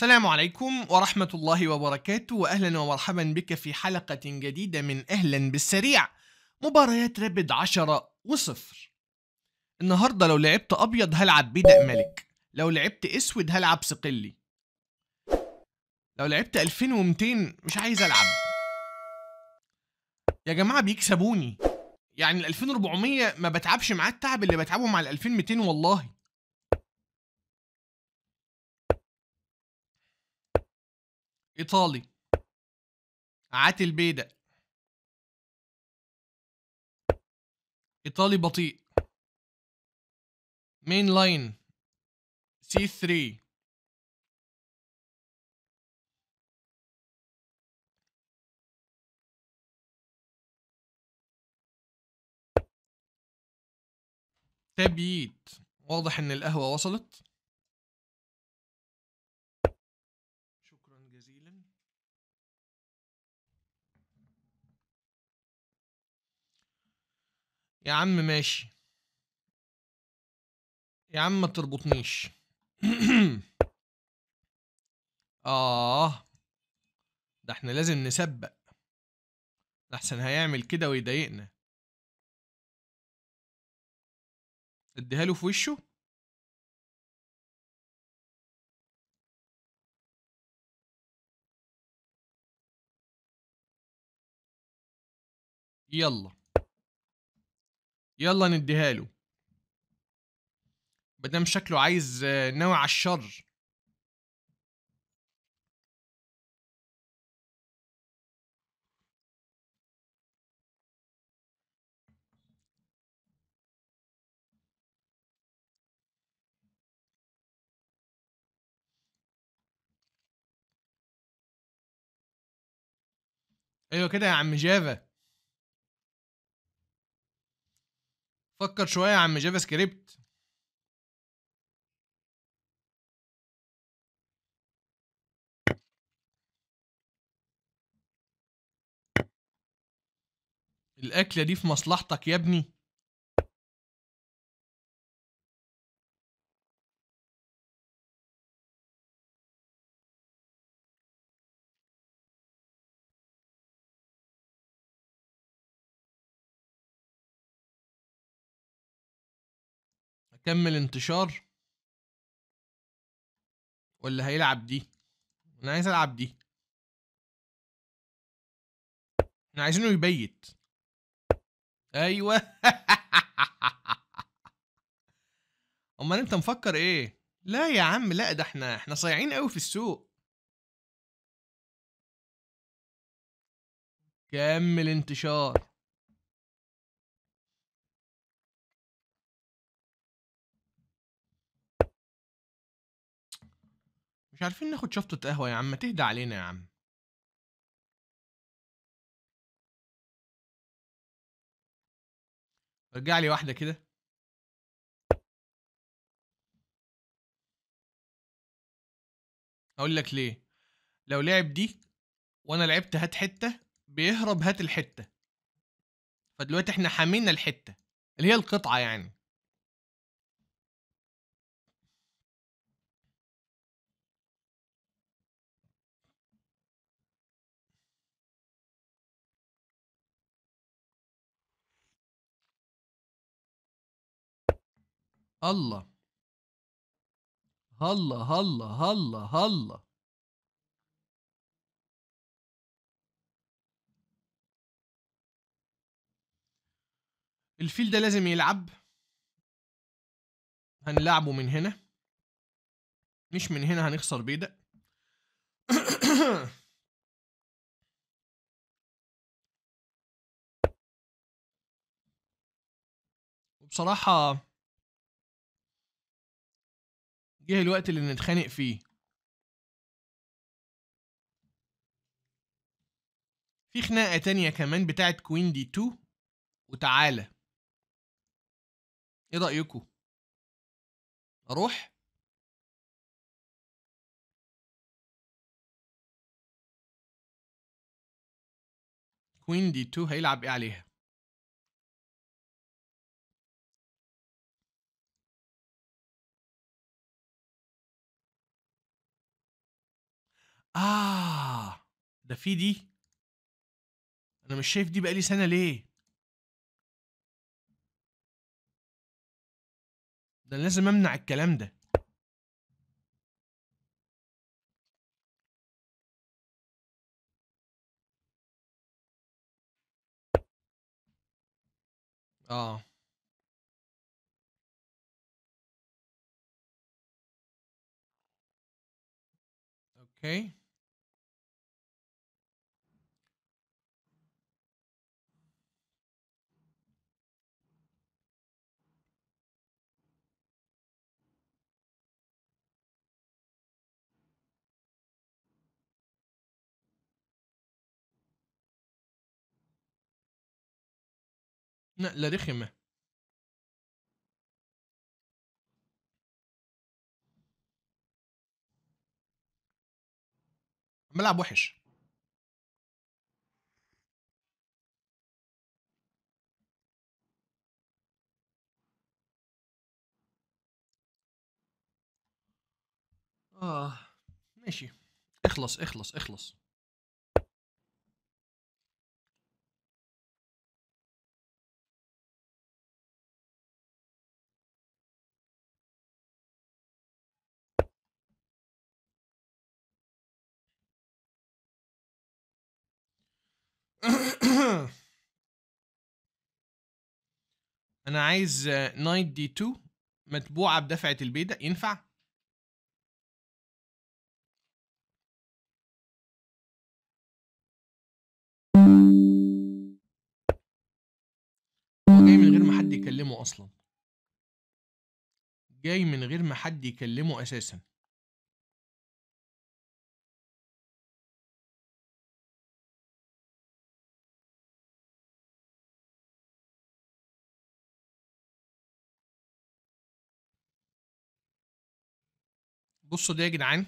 السلام عليكم ورحمة الله وبركاته وأهلا ومرحبا بك في حلقة جديدة من أهلا بالسريع مباريات رابد 10 وصفر النهاردة لو لعبت أبيض هلعب بيدق ملك لو لعبت أسود هلعب صقلي لو لعبت 2200 مش عايز ألعب يا جماعة بيكسبوني يعني ال 2400 ما بتعبش معاه التعب اللي بتعبه مع ال 2200 والله ايطالي عاتل بيدق ايطالي بطيء مين لاين سي 3 تبييت واضح ان القهوه وصلت يا عم ماشي يا عم ما تربطنيش آه ده احنا لازم نسبق ده احسن هيعمل كده ويضايقنا اديها له في وشه يلا يلا نديها له مدام شكله عايز آه، ناوي على الشر ايوه كده يا عم جافا فكر شوية يا عم جافا سكريبت الأكلة دي في مصلحتك يا ابني تم الانتشار ولا هيلعب دي انا عايز العب دي احنا عايزينه يبيت ايوه امال انت مفكر ايه لا يا عم لا ده احنا احنا صايعين قوي في السوق كمل انتشار مش عارفين ناخد شفطة قهوة يا عم ما تهدى علينا يا عم رجع لي واحدة كده اقول لك ليه لو لعب دي وانا لعبت هات حتة بيهرب هات الحتة فدلوقتي احنا حامينا الحتة اللي هي القطعة يعني الله هلا هلا هلا هلا الفيل ده لازم يلعب هنلعبه من هنا مش من هنا هنخسر بيدق وبصراحة جه إيه الوقت اللي نتخانق فيه في خناقة تانية كمان بتاعت كوين دي 2 وتعالى ايه رأيكم اروح كوين دي 2 هيلعب ايه عليها اه ده في دي انا مش شايف دي بقالي سنه ليه ده أنا لازم امنع الكلام ده اه اوكي نقلة رخمة عم ملعب وحش اه ماشي اخلص اخلص اخلص انا عايز نايت دي 2 متبوعه بدفعه البيدا ينفع هو جاي من غير ما حد يكلمه اصلا جاي من غير ما حد يكلمه اساسا بصوا دي يا جدعان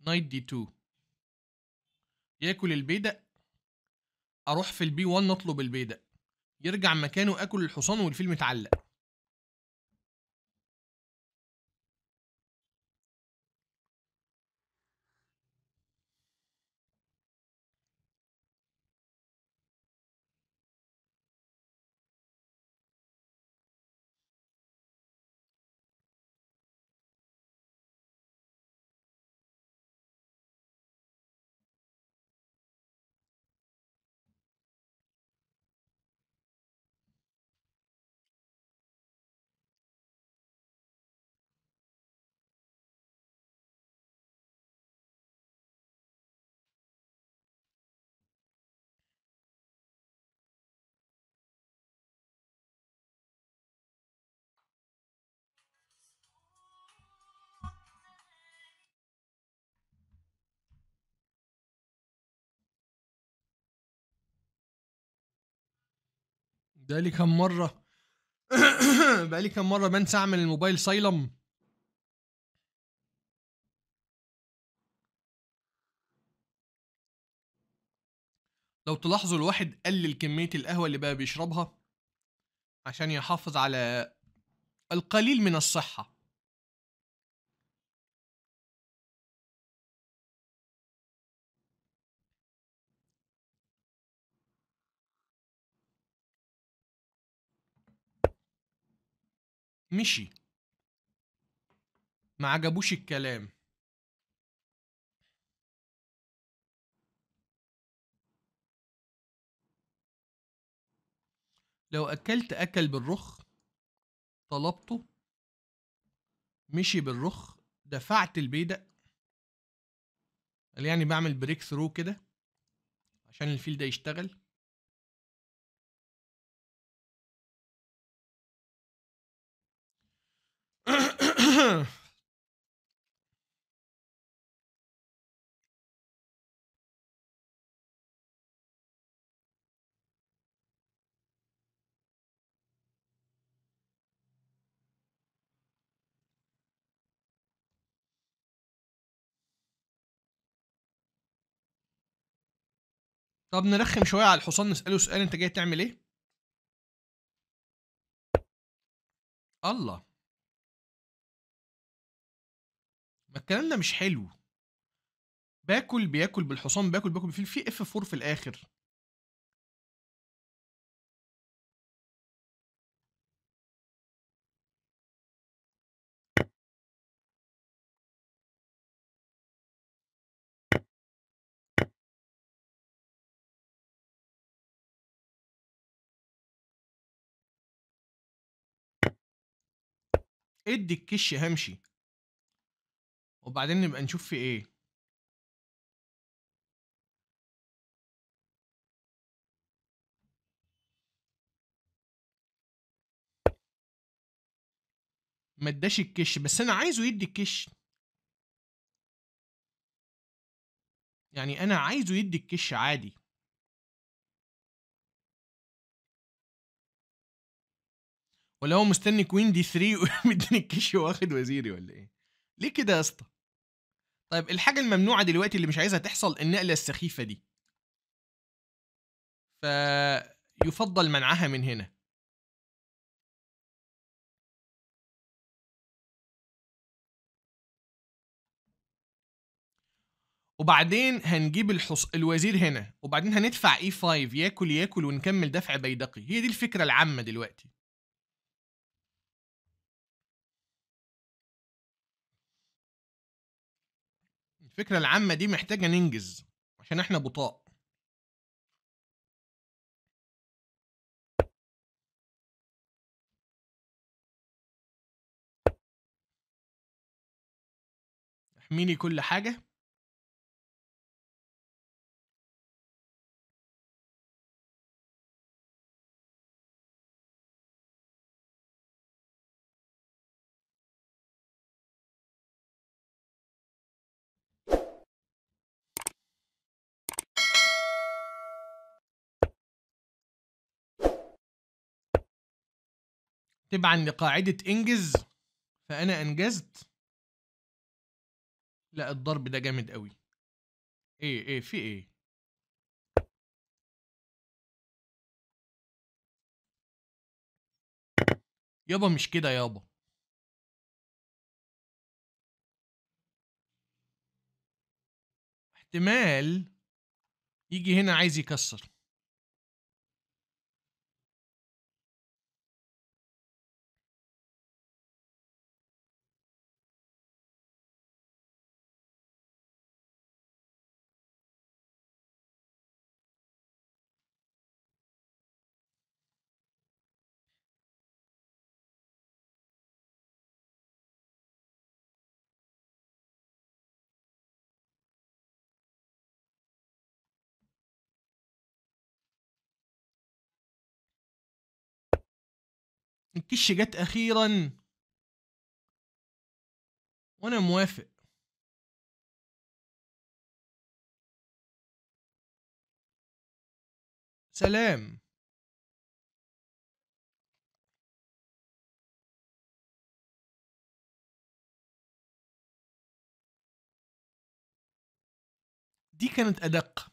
نايت دي 2 ياكل البيدق اروح في البي 1 اطلب البيدق يرجع مكانه اكل الحصان والفيلم اتعلق بقالي كام مره بقالي كم مره بنسى اعمل الموبايل سايلم لو تلاحظوا الواحد قلل كميه القهوه اللي بقى بيشربها عشان يحافظ على القليل من الصحه مشي ما عجبوش الكلام لو أكلت أكل بالرخ طلبته مشي بالرخ دفعت البيدق قال يعني بعمل بريك ثرو كده عشان الفيل ده يشتغل طب نرخم شويه على الحصان نساله سؤال انت جاي تعمل ايه الله ما الكلام ده مش حلو باكل بياكل بالحصان باكل باكل بالفيل في اف 4 في الاخر ادي الكش همشي وبعدين نبقى نشوف في ايه ما اداش الكش بس انا عايزه يدي الكش يعني انا عايزه يدي الكش عادي ولا هو مستني كوين دي 3 ومديني الكيش واخد وزيري ولا ايه ليه كده يا اسطى طيب الحاجه الممنوعه دلوقتي اللي مش عايزها تحصل النقله السخيفه دي فيفضل منعها من هنا وبعدين هنجيب الحص... الوزير هنا وبعدين هندفع e 5 ياكل ياكل ونكمل دفع بيدقي هي دي الفكره العامه دلوقتي الفكرة العامة دي محتاجة ننجز عشان احنا بطاء احميني كل حاجة تبعا لقاعدة انجز فانا انجزت لا الضرب ده جامد قوي ايه ايه في ايه يابا مش كده يابا احتمال يجي هنا عايز يكسر الكش جت اخيرا وانا موافق سلام دي كانت ادق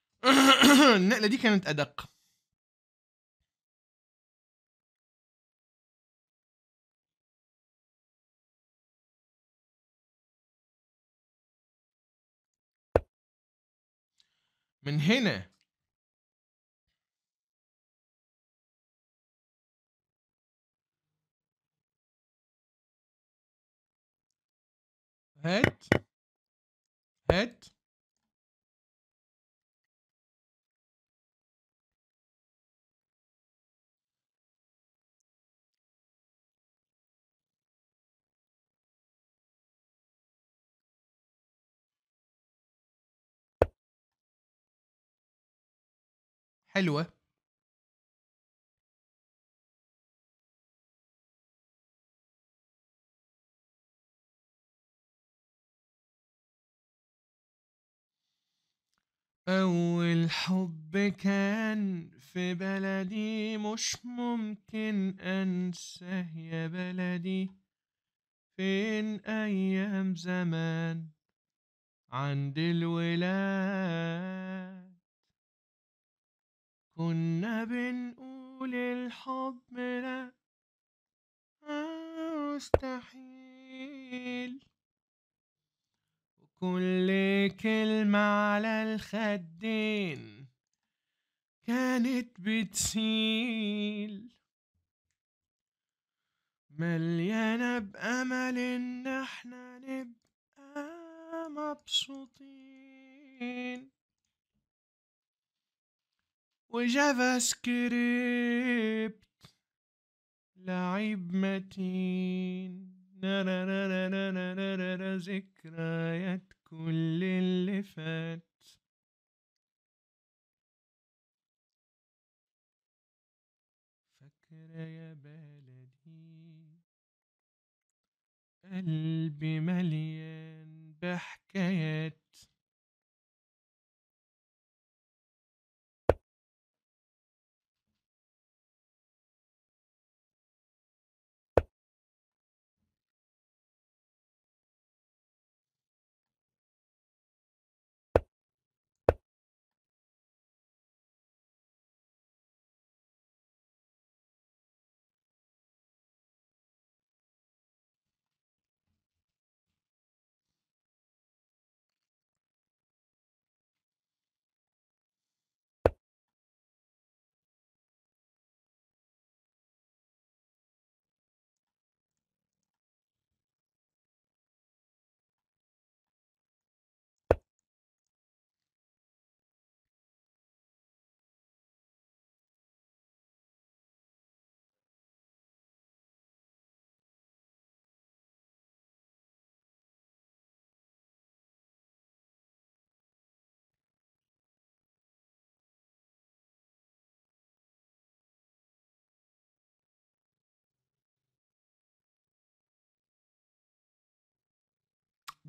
النقله دي كانت ادق من هنا هات هات حلوة أول حب كان في بلدي مش ممكن أنساه يا بلدي فين أيام زمان عند الولاد كنا بنقول الحب لا مستحيل وكل كلمة على الخدين كانت بتسيل مليانة بأمل إن احنا نبقى مبسوطين وجافا سكريبت لعيب متين نرى ذكريات كل اللي فات فاكرة يا بلدي قلبي مليان بحكايات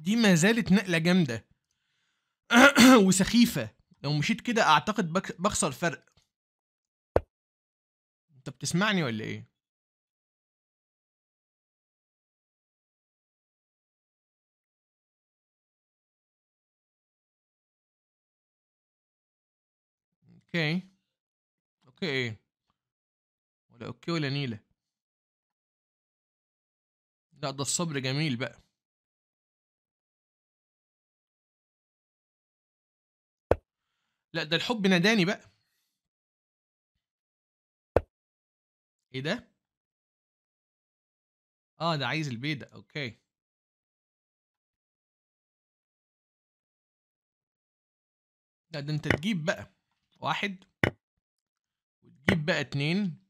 دي ما زالت نقله جامده وسخيفه لو مشيت كده اعتقد بخسر فرق انت بتسمعني ولا ايه اوكي اوكي ايه ولا اوكي ولا نيله لا ده الصبر جميل بقى لا ده الحب ناداني بقى ايه ده اه ده عايز ده اوكي لا ده انت تجيب بقى واحد وتجيب بقى اتنين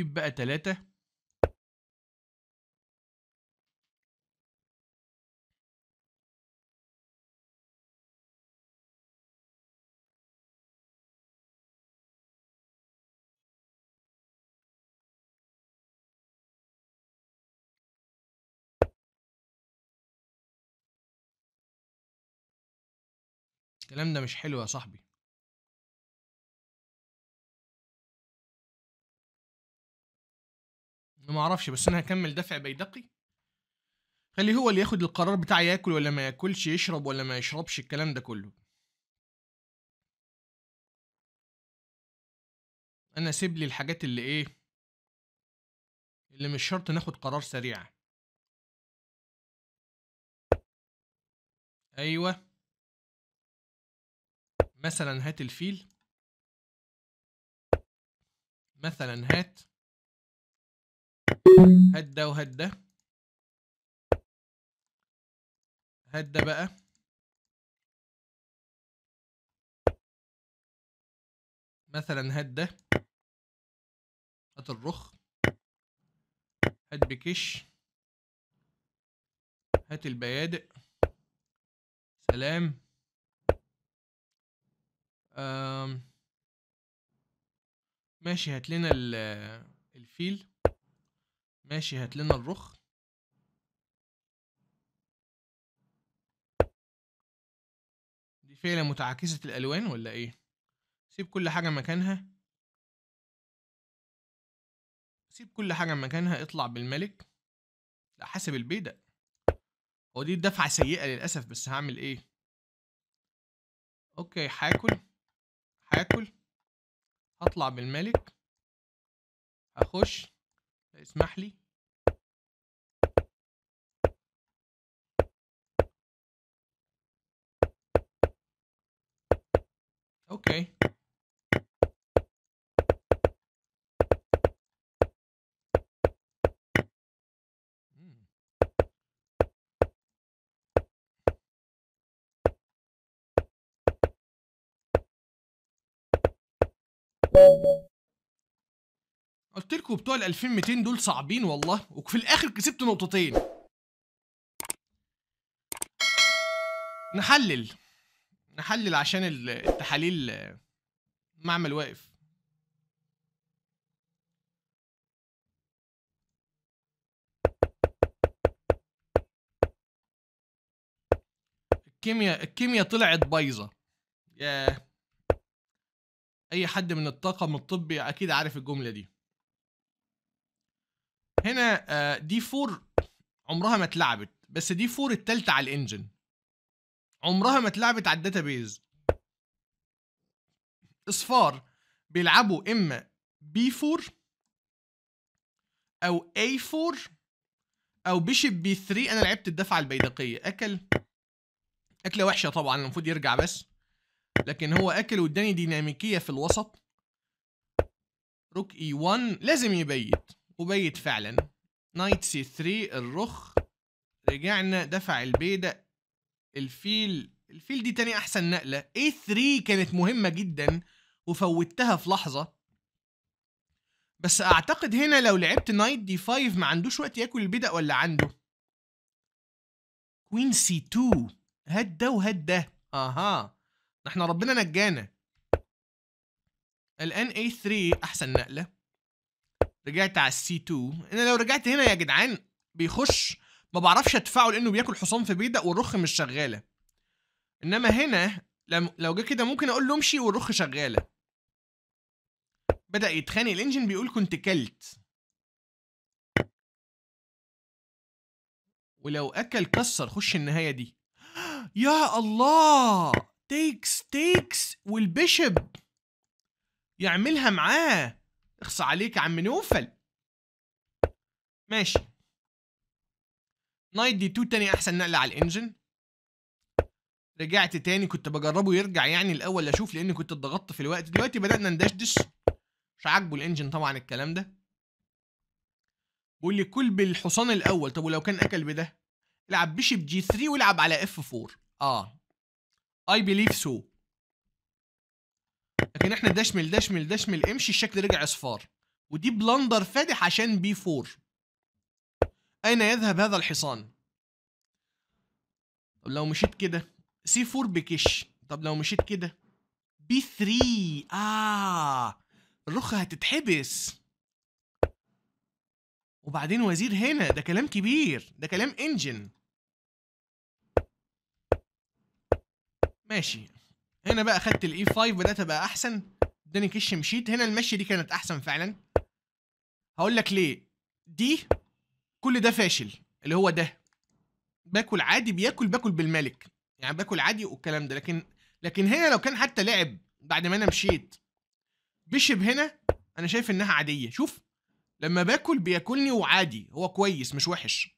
هجيب بقى تلاتة الكلام ده مش حلو يا صاحبي ما اعرفش بس انا هكمل دفع بيدقي خلي هو اللي ياخد القرار بتاع ياكل ولا ما ياكلش يشرب ولا ما يشربش الكلام ده كله انا سيب لي الحاجات اللي ايه اللي مش شرط ناخد قرار سريع ايوه مثلا هات الفيل مثلا هات هدى وهدى هدى بقى مثلا هدى هات الرخ هات بكش هات البيادق سلام آم. ماشي هات لنا الفيل ماشي هات لنا الرخ دي فعلا متعاكسة الألوان ولا إيه؟ سيب كل حاجة مكانها سيب كل حاجة مكانها اطلع بالملك لا حسب البيدق هو دي الدفعة سيئة للأسف بس هعمل إيه؟ أوكي هاكل هاكل هطلع بالملك هخش اسمح لي Okay. قلت لكم بتوع ال 2200 دول صعبين والله وفي الاخر كسبت نقطتين نحلل نحلل عشان التحاليل معمل واقف الكيمياء الكيمياء طلعت بايظه ياه اي حد من الطاقم الطبي اكيد عارف الجمله دي هنا آه، دي فور عمرها ما اتلعبت بس دي فور التالتة على الانجن عمرها ما اتلعبت على الداتابيز اصفار بيلعبوا اما بي 4 او اي 4 او بيشب بي 3 انا لعبت الدفعه البيدقيه اكل اكله وحشه طبعا المفروض يرجع بس لكن هو اكل واداني ديناميكيه في الوسط روك اي 1 لازم يبيت وبيت فعلا نايت سي 3 الرخ رجعنا دفع البيدق الفيل الفيل دي تاني احسن نقله A3 كانت مهمه جدا وفوتها في لحظه بس اعتقد هنا لو لعبت نايت دي 5 ما عندوش وقت ياكل البدق ولا عنده كوين سي 2 هات ده وهات ده اها احنا ربنا نجانا الان A3 احسن نقله رجعت على السي 2 انا لو رجعت هنا يا جدعان بيخش ما بعرفش ادفعه لانه بياكل حصان في بيدق والرخ مش شغاله انما هنا لو جه كده ممكن اقول له امشي والرخ شغاله بدا يتخانق الانجن بيقول كنت كلت ولو اكل كسر خش النهايه دي يا الله تيكس تيكس والبيشب يعملها معاه اخص عليك يا عم نوفل ماشي نايت دي 2 تاني احسن نقله على الانجن رجعت تاني كنت بجربه يرجع يعني الاول اشوف لان كنت اتضغطت في الوقت دلوقتي بدانا ندشدش مش عاجبه الانجن طبعا الكلام ده بيقول لي كل بالحصان الاول طب ولو كان اكل بده العب بيشب جي 3 والعب على اف 4 اه اي بليف سو لكن احنا دشمل دشمل دشمل امشي الشكل رجع اصفار ودي بلندر فادح عشان بي 4 أين يذهب هذا الحصان؟ طب لو مشيت كده سي 4 بكش طب لو مشيت كده بي 3 آه الرخة هتتحبس وبعدين وزير هنا ده كلام كبير ده كلام انجن ماشي هنا بقى خدت الاي 5 e بدات ابقى احسن اداني كش مشيت هنا المشي دي كانت احسن فعلا هقول لك ليه دي كل ده فاشل اللي هو ده باكل عادي بياكل باكل بالملك يعني باكل عادي والكلام ده لكن لكن هنا لو كان حتى لعب بعد ما انا مشيت بيشب هنا انا شايف انها عاديه شوف لما باكل بياكلني وعادي هو كويس مش وحش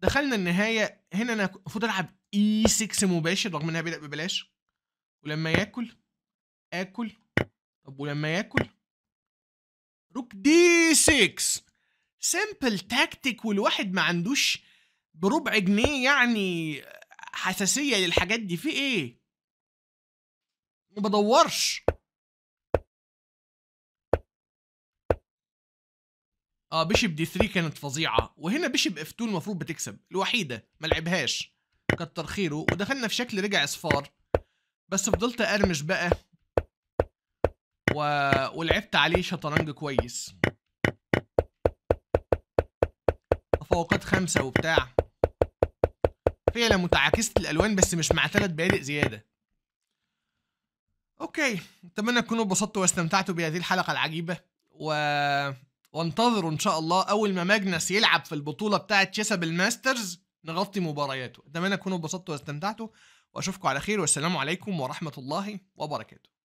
دخلنا النهايه هنا انا المفروض العب اي e 6 مباشر رغم انها بدأ ببلاش ولما ياكل اكل طب ولما ياكل روك دي 6 سيمبل تاكتيك والواحد ما عندوش بربع جنيه يعني حساسيه للحاجات دي في ايه ما بدورش اه بيشب دي 3 كانت فظيعه وهنا بيشب اف 2 المفروض بتكسب الوحيده ما لعبهاش كتر خيره ودخلنا في شكل رجع اصفار بس فضلت ارمش بقى و... ولعبت عليه شطرنج كويس فوقات خمسة وبتاع فعلة متعاكسة الألوان بس مش مع ثلاث بيادق زيادة أوكي أتمنى تكونوا اتبسطتوا واستمتعتوا بهذه الحلقة العجيبة و... وانتظروا إن شاء الله أول ما ماجنس يلعب في البطولة بتاعة تشيسا بالماسترز نغطي مبارياته أتمنى تكونوا اتبسطتوا واستمتعتوا وأشوفكم على خير والسلام عليكم ورحمة الله وبركاته